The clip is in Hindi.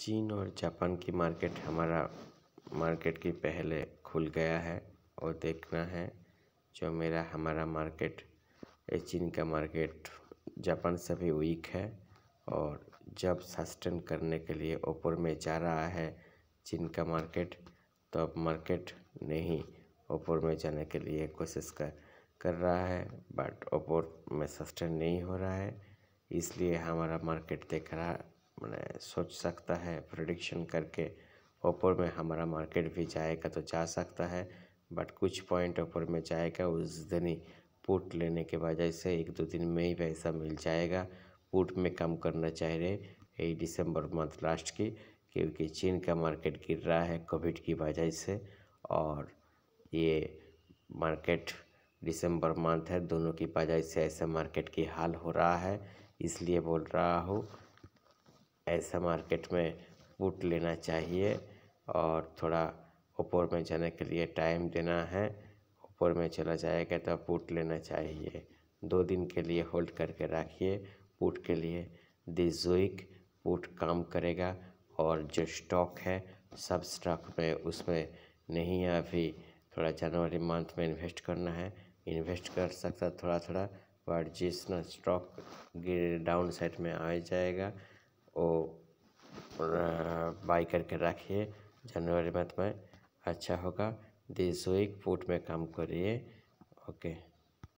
चीन और जापान की मार्केट हमारा मार्केट की पहले खुल गया है और देखना है जो मेरा हमारा मार्केट चीन का मार्केट जापान से भी वीक है और जब सस्टेन करने के लिए ऊपर में जा रहा है चीन का मार्केट तो अब मार्केट नहीं ऊपर में जाने के लिए कोशिश कर कर रहा है बट ऊपर में सस्टेन नहीं हो रहा है इसलिए हमारा मार्केट देख रहा मैंने सोच सकता है प्रोडिक्शन करके ऊपर में हमारा मार्केट भी जाएगा तो जा सकता है बट कुछ पॉइंट ऊपर में जाएगा उस दिन ही पुट लेने के वजह से एक दो दिन में ही पैसा मिल जाएगा पुट में कम करना चाह रहे यही दिसंबर मंथ लास्ट की क्योंकि चीन का मार्केट गिर रहा है कोविड की वजह से और ये मार्केट दिसंबर मंथ है दोनों की वजह से ऐसा मार्केट की हाल हो रहा है इसलिए बोल रहा हूँ ऐसा मार्केट में बूट लेना चाहिए और थोड़ा ऊपर में जाने के लिए टाइम देना है ऊपर में चला जाएगा तो बूट लेना चाहिए दो दिन के लिए होल्ड करके रखिए बूट के लिए दिस वीक पुट काम करेगा और जो स्टॉक है सब स्टॉक में उसमें नहीं है अभी थोड़ा जनवरी मंथ में इन्वेस्ट करना है इन्वेस्ट कर सकता थोड़ा थोड़ा पर जिस ना स्टॉक डाउन साइड में आ जाएगा वो बाई करके रखिए जनवरी मंथ में अच्छा होगा दिस वीक फूड में काम करिए ओके